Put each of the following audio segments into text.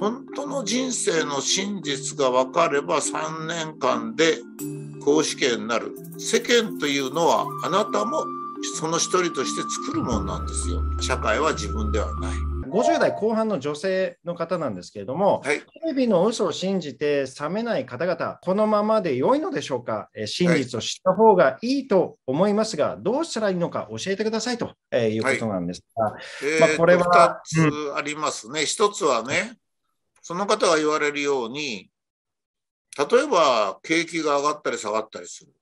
本当の人生の真実が分かれば3年間で公試験になる世間というのはあなたもその一人として作るものなんですよ社会は自分ではない50代後半の女性の方なんですけれども、はい、テレビの嘘を信じて冷めない方々、このままで良いのでしょうか、え真実を知った方がいいと思いますが、はい、どうしたらいいのか教えてくださいと、えいうことなんですが、はい、まあ、これは。2つありますね、うん、1つはね、その方が言われるように、例えば景気が上がったり下がったりする。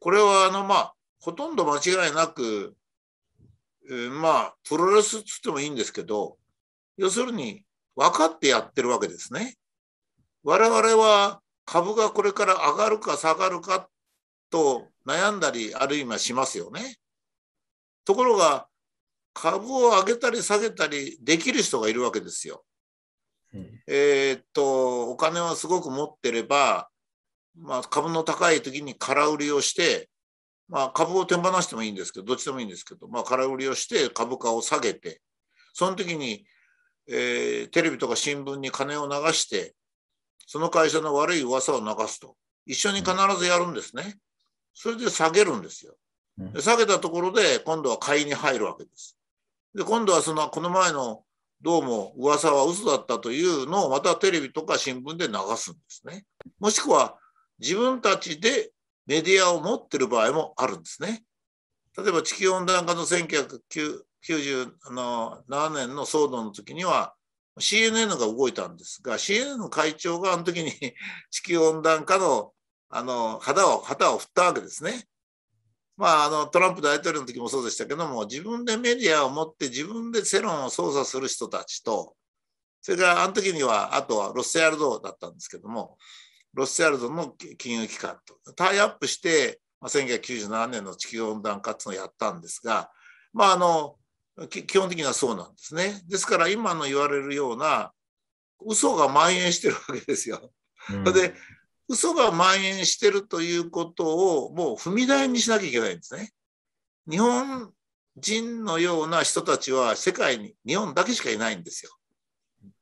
これはあのまあほとんど間違いなく、えー、まあプロレスっつってもいいんですけど要するに分かってやってるわけですね。我々は株がこれから上がるか下がるかと悩んだりあるいはしますよね。ところが株を上げたり下げたりできる人がいるわけですよ。えー、っと、お金はすごく持ってれば、まあ、株の高い時に空売りをして、まあ、株を手放してもいいんですけど、どっちでもいいんですけど、まあ、空売りをして株価を下げて、その時に、えー、テレビとか新聞に金を流して、その会社の悪い噂を流すと。一緒に必ずやるんですね。それで下げるんですよ。で下げたところで、今度は買いに入るわけです。で、今度はその、この前のどうも噂は嘘だったというのをまたテレビとか新聞で流すんですね。もしくは自分たちでメディアを持ってる場合もあるんですね。例えば地球温暖化の1997年の騒動の時には CNN が動いたんですが CNN の会長があの時に地球温暖化のあの旗を旗を振ったわけですね。まあ、あのトランプ大統領の時もそうでしたけども、自分でメディアを持って自分で世論を操作する人たちと、それからあの時には、あとはロッセアルドだったんですけども、ロッセアルドの金融機関とタイアップして、まあ、1997年の地球温暖化っていうのをやったんですが、まあ、あの基本的にはそうなんですね。ですから今の言われるような嘘が蔓延してるわけですよ。うん、で嘘が蔓延してるということをもう踏み台にしなきゃいけないんですね。日本人のような人たちは世界に日本だけしかいないんですよ。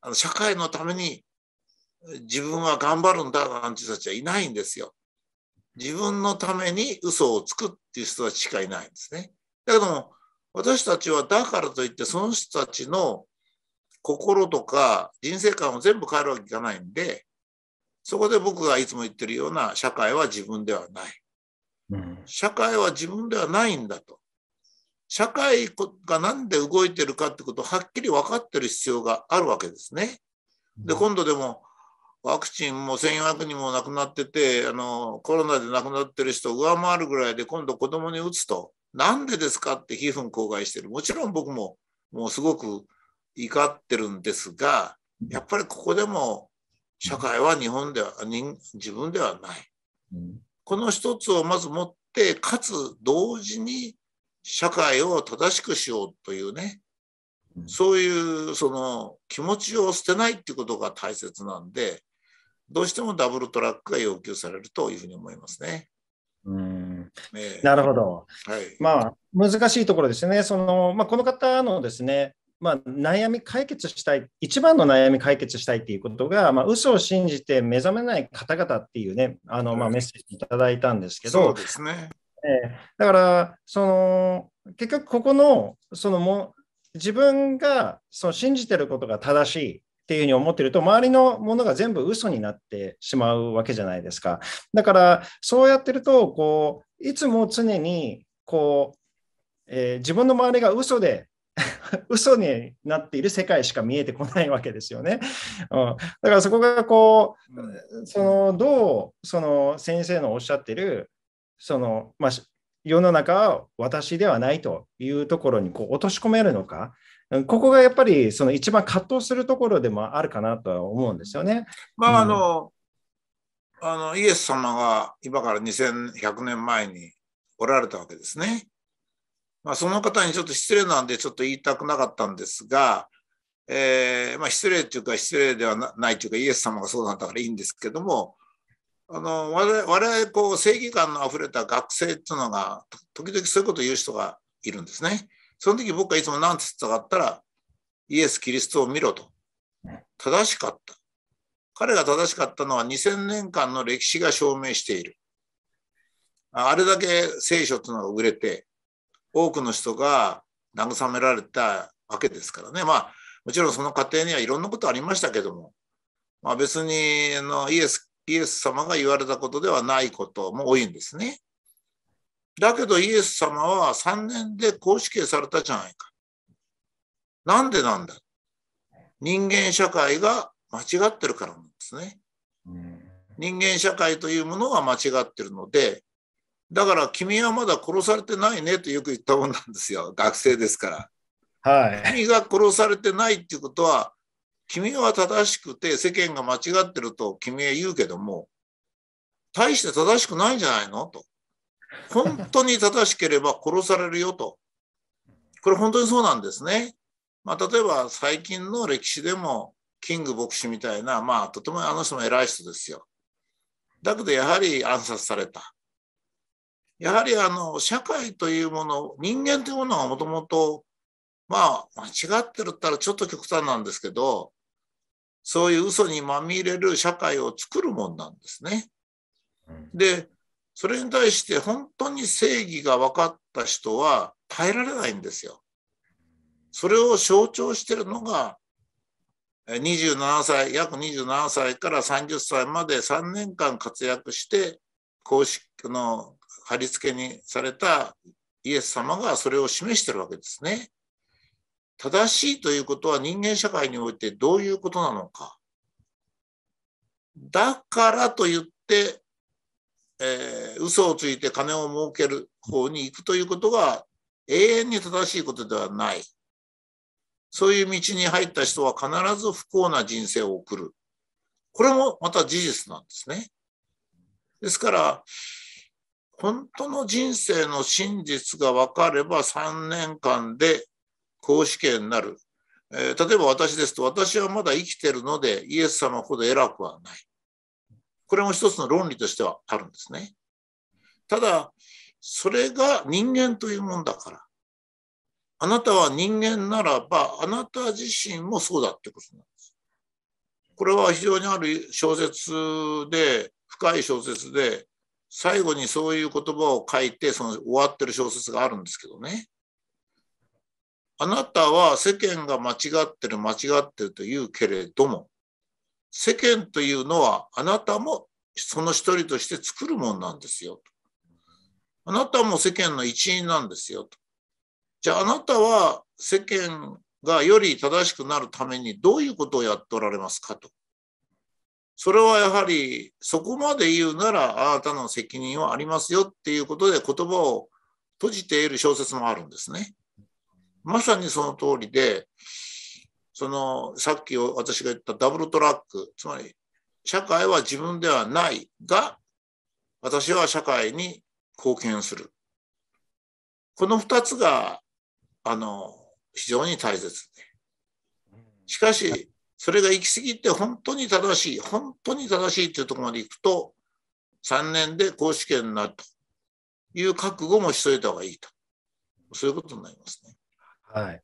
あの社会のために自分は頑張るんだなんて人たちはいないんですよ。自分のために嘘をつくっていう人たちしかいないんですね。だけども私たちはだからといってその人たちの心とか人生観を全部変えるわけいかないんでそこで僕がいつも言ってるような社会は自分ではない。うん、社会は自分ではないんだと。社会が何で動いてるかってことをはっきり分かってる必要があるわけですね。で、今度でもワクチンも1400人も亡くなってて、あの、コロナで亡くなってる人を上回るぐらいで今度子供に打つと、なんでですかって膚に公害してる。もちろん僕ももうすごく怒ってるんですが、やっぱりここでも社会は日本では自分ではない、うん、この一つをまず持ってかつ同時に社会を正しくしようというね、そういうその気持ちを捨てないっていうことが大切なんでどうしてもダブルトラックが要求されるというふうに思いますね。うんなるほど、はい、まあ、難しいところですね、そのまあ、この方のですねまあ、悩み解決したい、一番の悩み解決したいっていうことが、まあ、嘘を信じて目覚めない方々っていうね、あのまあ、メッセージいただいたんですけど、そうですね、えー、だからその、結局ここのそのも自分がその信じてることが正しいっていうふうに思ってると、周りのものが全部嘘になってしまうわけじゃないですか。だから、そうやってると、こう、いつも常に、こう、えー、自分の周りが嘘で 嘘になっている世界しか見えてこないわけですよね。うん、だからそこがこうそのどうその先生のおっしゃってるその、まあ、世の中は私ではないというところにこう落とし込めるのか。ここがやっぱりその一番葛藤するところでもあるかなとは思うんですよね。まああの、うん、あのイエス様が今から2100年前におられたわけですね。まあ、その方にちょっと失礼なんでちょっと言いたくなかったんですが、えー、まあ、失礼というか失礼ではないというかイエス様がそうだったからいいんですけどもあの我々我々こう正義感のあふれた学生っていうのが時々そういうことを言う人がいるんですね。その時僕はいつも何つったかったらイエス・キリストを見ろと正しかった。彼が正しかったのは2000年間の歴史が証明している。あれだけ聖書というのが売れて多くの人が慰められたわけですからねまあもちろんその過程にはいろんなことありましたけども、まあ、別にあのイエスイエス様が言われたことではないことも多いんですね。だけどイエス様は3年で公式されたじゃないか。なんでなんだ人間社会が間違ってるからなんですね。人間社会というものが間違ってるのでだから君はまだ殺されてないねとよく言ったもんなんですよ。学生ですから。はい。君が殺されてないっていうことは、君は正しくて世間が間違ってると君は言うけども、大して正しくないんじゃないのと。本当に正しければ 殺されるよと。これ本当にそうなんですね。まあ、例えば最近の歴史でも、キング牧師みたいな、まあ、とてもあの人も偉い人ですよ。だけどやはり暗殺された。やはりあの社会というもの人間というものはもともとまあ間違ってるったらちょっと極端なんですけどそういう嘘にまみれる社会を作るもんなんですね。でそれに対して本当に正義が分かった人は耐えられないんですよ。それを象徴してるのが27歳約27歳から30歳まで3年間活躍して公式の貼り付けにされたイエス様がそれを示してるわけですね。正しいということは人間社会においてどういうことなのか。だからといって、えー、嘘をついて金を儲ける方に行くということが永遠に正しいことではない。そういう道に入った人は必ず不幸な人生を送る。これもまた事実なんですね。ですから、本当の人生の真実が分かれば3年間で公試験になる。えー、例えば私ですと、私はまだ生きてるのでイエス様ほど偉くはない。これも一つの論理としてはあるんですね。ただ、それが人間というもんだから。あなたは人間ならば、あなた自身もそうだってことなんです。これは非常にある小説で、深い小説で、最後にそういう言葉を書いてその終わってる小説があるんですけどね。あなたは世間が間違ってる間違ってると言うけれども世間というのはあなたもその一人として作るもんなんですよあなたも世間の一員なんですよと。じゃああなたは世間がより正しくなるためにどういうことをやっておられますかと。それはやはりそこまで言うならあなたの責任はありますよっていうことで言葉を閉じている小説もあるんですね。まさにその通りで、そのさっき私が言ったダブルトラック、つまり社会は自分ではないが、私は社会に貢献する。この二つが、あの、非常に大切で。しかし、それが行き過ぎて本当に正しい、本当に正しいっていうところまで行くと、3年で高試験になるという覚悟もしといた方がいいと。そういうことになりますね。はい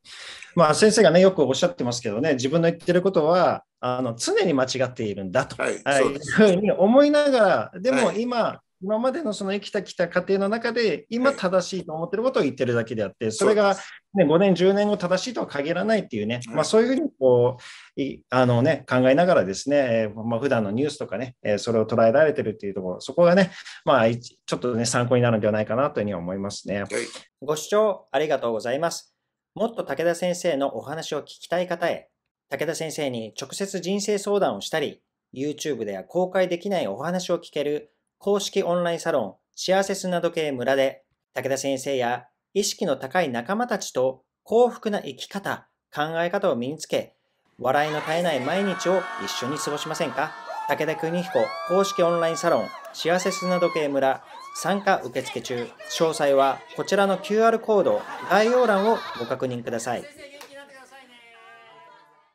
まあ、先生が、ね、よくおっしゃってますけどね、自分の言ってることはあの常に間違っているんだと、はい、はい、いうふうに思いながら、でも今、はい今までのその生きたきた過程の中で、今正しいと思っていることを言ってるだけであって、それが、ね、5年、10年後正しいとは限らないっていうね、まあ、そういうふうにこうあの、ね、考えながらですね、まあ普段のニュースとかね、それを捉えられてるっていうところ、そこがね、まあ、ちょっとね、参考になるんではないかなというふうに思いますね。ご視聴ありがとうございます。もっと武田先生のお話を聞きたい方へ、武田先生に直接人生相談をしたり、YouTube では公開できないお話を聞ける公式オンラインサロン幸せ砂時計村で武田先生や意識の高い仲間たちと幸福な生き方、考え方を身につけ、笑いの絶えない毎日を一緒に過ごしませんか武田邦彦公式オンラインサロン幸せ砂時計村参加受付中詳細はこちらの QR コード概要欄をご確認ください。